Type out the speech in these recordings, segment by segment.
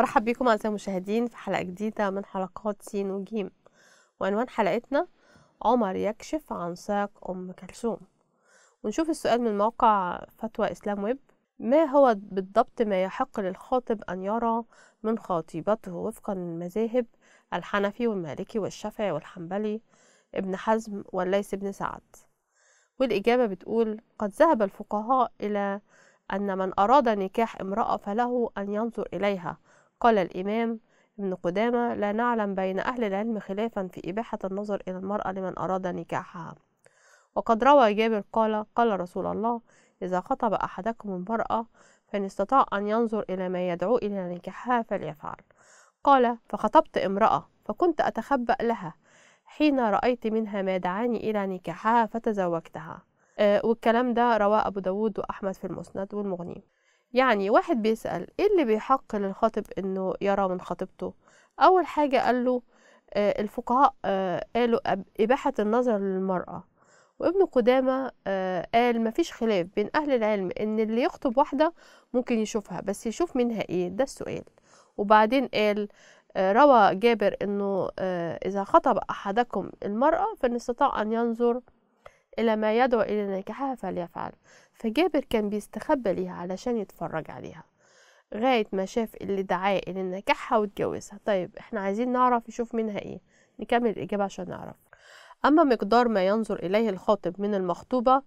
برحب بكم أعزائي المشاهدين في حلقة جديدة من حلقات سين وجيم وعنوان حلقتنا عمر يكشف عن ساق أم كلثوم ونشوف السؤال من موقع فتوى إسلام ويب ما هو بالضبط ما يحق للخاطب أن يرى من خطيبته وفقا للمذاهب الحنفي والمالكي والشافعي والحنبلي ابن حزم والليث بن سعد والإجابة بتقول قد ذهب الفقهاء إلى أن من أراد نكاح امرأة فله أن ينظر إليها قال الإمام ابن قدامة لا نعلم بين أهل العلم خلافا في إباحة النظر إلى المرأة لمن أراد نكاحها وقد روى جابر قال قال رسول الله إذا خطب أحدكم المرأة فإن استطاع أن ينظر إلى ما يدعو إلى نكاحها فليفعل قال فخطبت امرأة فكنت أتخبأ لها حين رأيت منها ما دعاني إلى نكاحها فتزوجتها آه، والكلام ده رواه أبو داود وأحمد في المسند والمغني يعني واحد بيسأل ايه اللي بيحق للخاطب انه يرى من خطيبته اول حاجة قال له آه، الفقهاء آه، قالوا إباحة النظر للمرأة وابن قدامة آه، قال مفيش خلاف بين أهل العلم إن اللي يخطب واحدة ممكن يشوفها بس يشوف منها إيه ده السؤال وبعدين قال روى جابر إنه إذا خطب أحدكم المرأة فإن استطاع أن ينظر إلى ما يدعو إلى نكاحها فليفعل فجابر كان بيستخبى ليها علشان يتفرج عليها غاية ما شاف اللي دعاه إلى نكاحها واتجوزها طيب إحنا عايزين نعرف يشوف منها إيه نكمل الإجابة عشان نعرف أما مقدار ما ينظر إليه الخاطب من المخطوبة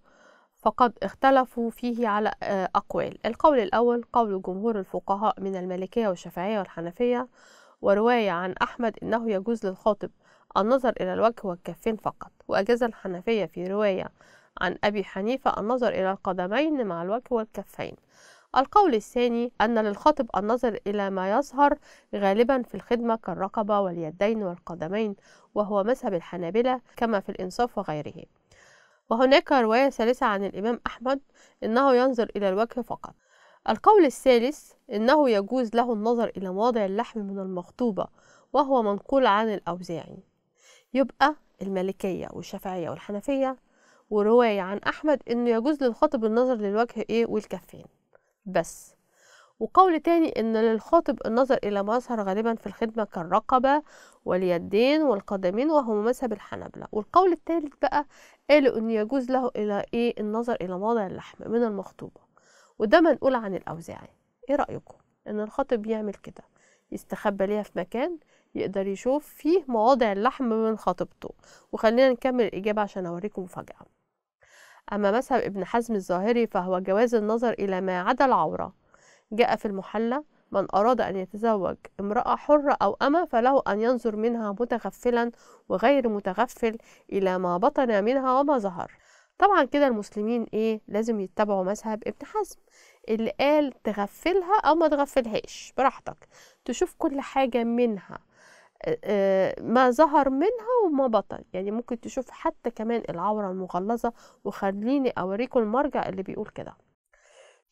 فقد اختلفوا فيه على آه، أقوال القول الأول قول جمهور الفقهاء من المالكية والشافعية والحنفية ورواية عن أحمد أنه يجوز للخاطب النظر إلى الوجه والكفين فقط وأجاز الحنفية في رواية عن أبي حنيفة النظر إلى القدمين مع الوجه والكفين القول الثاني أن للخاطب النظر إلى ما يظهر غالبا في الخدمة كالرقبة واليدين والقدمين وهو مذهب الحنابلة كما في الإنصاف وغيره وهناك رواية ثالثة عن الإمام أحمد إنه ينظر إلى الوجه فقط القول الثالث إنه يجوز له النظر إلى مواضع اللحم من المخطوبة وهو منقول عن الأوزاعي يبقى المالكية والشافعية والحنفية ورواية عن أحمد إنه يجوز للخاطب النظر للوجه إيه والكفين بس وقول تاني إن للخاطب النظر إلى ما يظهر غالبا في الخدمة كالرقبة واليدين والقدمين وهو مذهب الحنبلة والقول التالت بقى قالوا إن يجوز له إلى إيه النظر إلى موضع اللحم من المخطوبة وده منقول عن الأوزاعي إيه رأيكم إن الخاطب يعمل كده يستخبى ليها في مكان يقدر يشوف فيه مواضع اللحم من خطيبته وخلينا نكمل الإجابة عشان أوريكم مفاجأة أما مذهب ابن حزم الظاهري فهو جواز النظر إلى ما عدا العورة جاء في المحلة من أراد أن يتزوج امرأة حرة أو أمة فله أن ينظر منها متغفلا وغير متغفل إلى ما بطن منها وما ظهر طبعا كده المسلمين إيه لازم يتبعوا مذهب ابن حزم اللي قال تغفلها أو ما تغفلهاش براحتك تشوف كل حاجة منها ما ظهر منها وما بطن يعني ممكن تشوف حتى كمان العورة المغلظة وخليني أوريكم المرجع اللي بيقول كده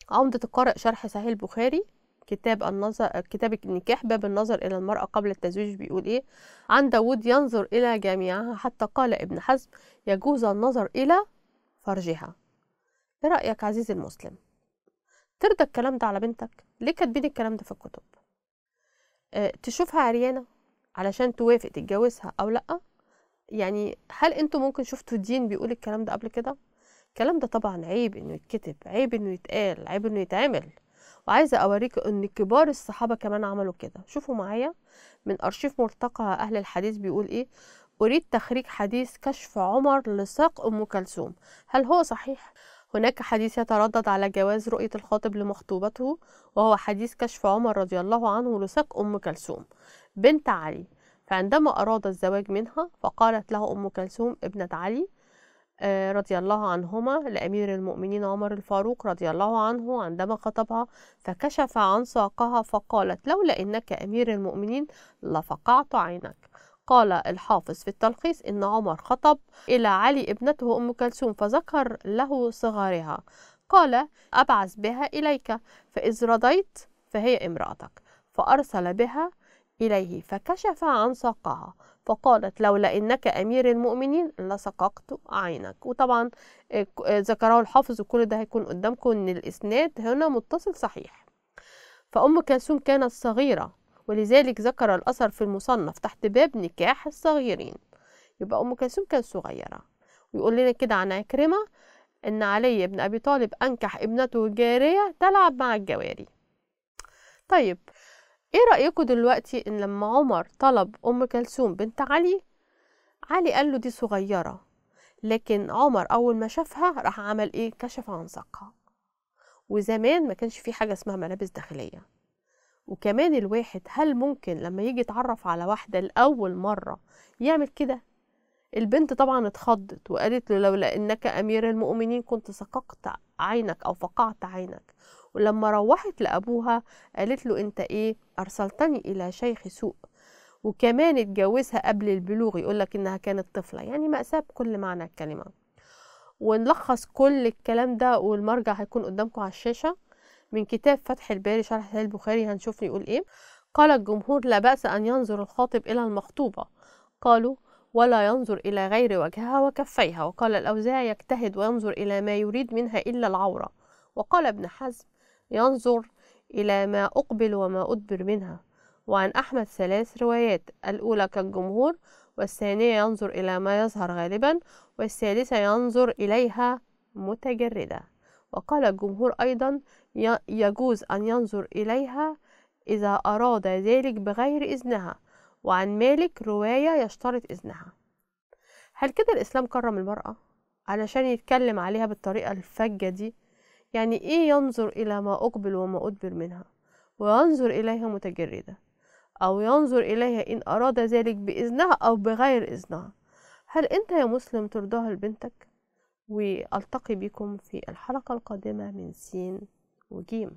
عمدة القارئ شرح صحيح البخاري كتاب النظر كتاب النكاح باب النظر إلى المرأة قبل التزويج بيقول إيه عن داود ينظر إلى جميعها حتى قال ابن حزم يجوز النظر إلى فرجها إيه رأيك عزيزي المسلم ترضى الكلام ده على بنتك ليه كاتبين الكلام ده في الكتب آه، تشوفها عريانه علشان توافق تتجوزها او لا يعني هل انتوا ممكن شفتوا الدين بيقول الكلام ده قبل كده الكلام ده طبعا عيب انه يتكتب عيب انه يتقال عيب انه يتعمل وعايزه اوريك ان كبار الصحابه كمان عملوا كده شوفوا معايا من ارشيف مرتقى اهل الحديث بيقول ايه اريد تخريج حديث كشف عمر لساق ام كلثوم هل هو صحيح هناك حديث يتردد على جواز رؤية الخاطب لمخطوبته وهو حديث كشف عمر رضي الله عنه لساق أم كلثوم بنت علي فعندما أراد الزواج منها فقالت له أم كلثوم ابنة علي آه، رضي الله عنهما لأمير المؤمنين عمر الفاروق رضي الله عنه عندما خطبها فكشف عن ساقها فقالت لولا إنك أمير المؤمنين لفقعت عينك قال الحافظ في التلخيص إن عمر خطب إلى علي ابنته أم كلثوم فذكر له صغارها قال أبعث بها إليك فإذ رضيت فهي امرأتك فأرسل بها إليه فكشف عن ساقها فقالت لولا إنك أمير المؤمنين لسققت عينك وطبعا آه، آه، ذكره الحافظ وكل ده هيكون قدامكم إن الإسناد هنا متصل صحيح فأم كلثوم كانت صغيرة ولذلك ذكر الأثر في المصنف تحت باب نكاح الصغيرين يبقى أم كلثوم كانت صغيرة ويقول لنا كده عن عكرمة إن علي بن أبي طالب أنكح ابنته جارية تلعب مع الجواري طيب إيه رأيكم دلوقتي إن لما عمر طلب أم كلثوم بنت علي علي قال له دي صغيرة لكن عمر أول ما شافها راح عمل إيه كشف عن ساقها وزمان ما كانش في حاجة اسمها ملابس داخلية وكمان الواحد هل ممكن لما يجي يتعرف على واحدة لأول مرة يعمل كده البنت طبعا اتخضت وقالت له لولا انك امير المؤمنين كنت سققت عينك او فقعت عينك ولما روحت لابوها قالت له انت ايه ارسلتني الى شيخ سوء وكمان اتجوزها قبل البلوغ يقول لك انها كانت طفله يعني ماساه بكل معنى الكلمه ونلخص كل الكلام ده والمرجع هيكون قدامكم على الشاشه من كتاب فتح الباري شرح صحيح البخاري هنشوف يقول ايه قال الجمهور لا بأس أن ينظر الخاطب إلى المخطوبة قالوا ولا ينظر إلى غير وجهها وكفيها وقال الأوزاعي يجتهد وينظر إلى ما يريد منها إلا العورة وقال ابن حزم ينظر إلى ما أقبل وما أدبر منها وعن أحمد ثلاث روايات الأولى كالجمهور والثانية ينظر إلى ما يظهر غالبا والثالثة ينظر إليها متجردة وقال الجمهور أيضا يجوز أن ينظر إليها إذا أراد ذلك بغير إذنها وعن مالك رواية يشترط إذنها هل كده الإسلام كرم المرأة علشان يتكلم عليها بالطريقة الفجة دي يعني إيه ينظر إلى ما أقبل وما أدبر منها وينظر إليها متجردة أو ينظر إليها إن أراد ذلك بإذنها أو بغير إذنها هل أنت يا مسلم ترضاها لبنتك؟ وألتقي بكم في الحلقة القادمة من سين وجيم